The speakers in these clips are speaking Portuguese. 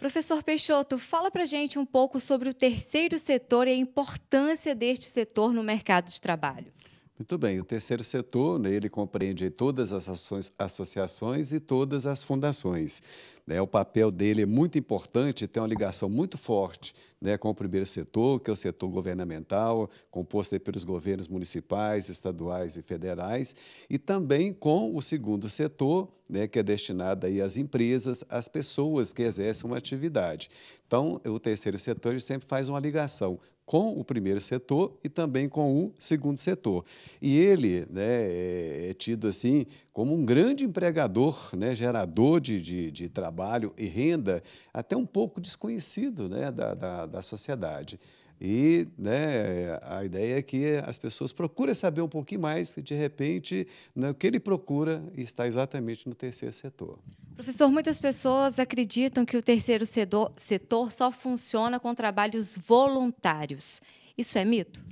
Professor Peixoto, fala para gente um pouco sobre o terceiro setor e a importância deste setor no mercado de trabalho. Muito bem, o terceiro setor, né, ele compreende todas as ações, associações e todas as fundações. Né, o papel dele é muito importante, tem uma ligação muito forte né, com o primeiro setor, que é o setor governamental, composto pelos governos municipais, estaduais e federais, e também com o segundo setor, né, que é destinada aí às empresas, às pessoas que exercem uma atividade. Então, o terceiro setor sempre faz uma ligação com o primeiro setor e também com o segundo setor. E ele né, é, é tido assim como um grande empregador, né, gerador de, de, de, trabalho e renda, até um pouco desconhecido né, da, da, da sociedade. E né, a ideia é que as pessoas procurem saber um pouquinho mais, de repente, né, o que ele procura está exatamente no terceiro setor. Professor, muitas pessoas acreditam que o terceiro setor, setor só funciona com trabalhos voluntários. Isso é mito?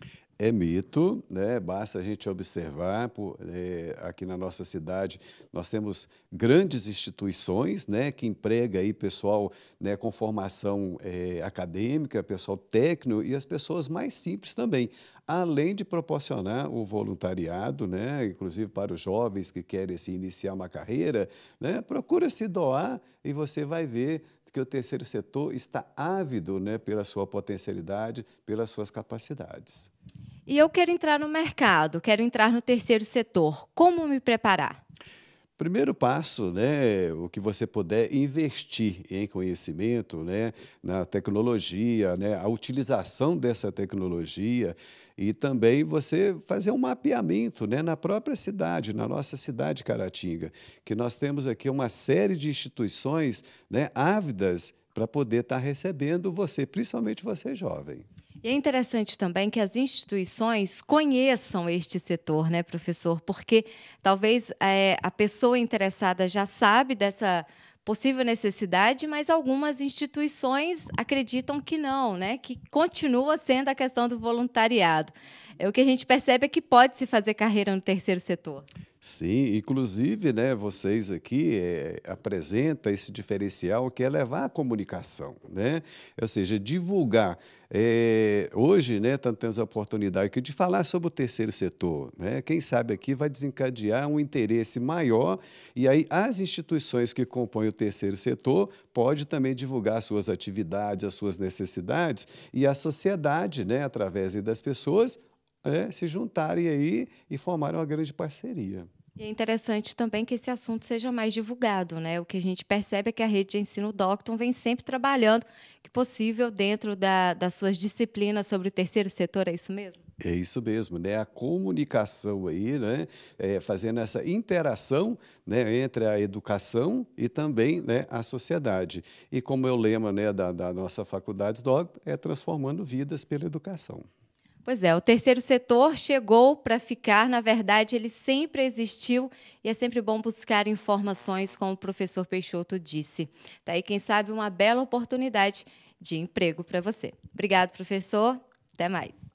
é mito, né? basta a gente observar por, é, aqui na nossa cidade nós temos grandes instituições né, que emprega aí pessoal né, com formação é, acadêmica, pessoal técnico e as pessoas mais simples também, além de proporcionar o voluntariado, né, inclusive para os jovens que querem se iniciar uma carreira, né, procura se doar e você vai ver que o terceiro setor está ávido né, pela sua potencialidade, pelas suas capacidades. E eu quero entrar no mercado, quero entrar no terceiro setor. Como me preparar? Primeiro passo, né, o que você puder investir em conhecimento, né, na tecnologia, né, a utilização dessa tecnologia e também você fazer um mapeamento, né, na própria cidade, na nossa cidade Caratinga, que nós temos aqui uma série de instituições, né, ávidas para poder estar tá recebendo você, principalmente você jovem. E é interessante também que as instituições conheçam este setor, né, professor? Porque talvez é, a pessoa interessada já sabe dessa possível necessidade, mas algumas instituições acreditam que não, né? Que continua sendo a questão do voluntariado. É o que a gente percebe é que pode se fazer carreira no terceiro setor. Sim, inclusive, né, vocês aqui é, apresenta esse diferencial que é levar a comunicação, né? Ou seja, divulgar. É, hoje, né, temos a oportunidade aqui de falar sobre o terceiro setor, né? Quem sabe aqui vai desencadear um interesse maior e aí as instituições que compõem o terceiro setor pode também divulgar suas atividades, as suas necessidades e a sociedade, né, através das pessoas, é, se juntarem aí e formarem uma grande parceria. E é interessante também que esse assunto seja mais divulgado, né? O que a gente percebe é que a rede de ensino Docton vem sempre trabalhando, que possível, dentro da, das suas disciplinas sobre o terceiro setor, é isso mesmo? É isso mesmo, né? A comunicação aí, né? É, fazendo essa interação né? entre a educação e também né? a sociedade. E como é o lema né? da, da nossa faculdade Docton, é transformando vidas pela educação. Pois é, o terceiro setor chegou para ficar, na verdade, ele sempre existiu e é sempre bom buscar informações, como o professor Peixoto disse. daí tá aí, quem sabe, uma bela oportunidade de emprego para você. Obrigado, professor. Até mais.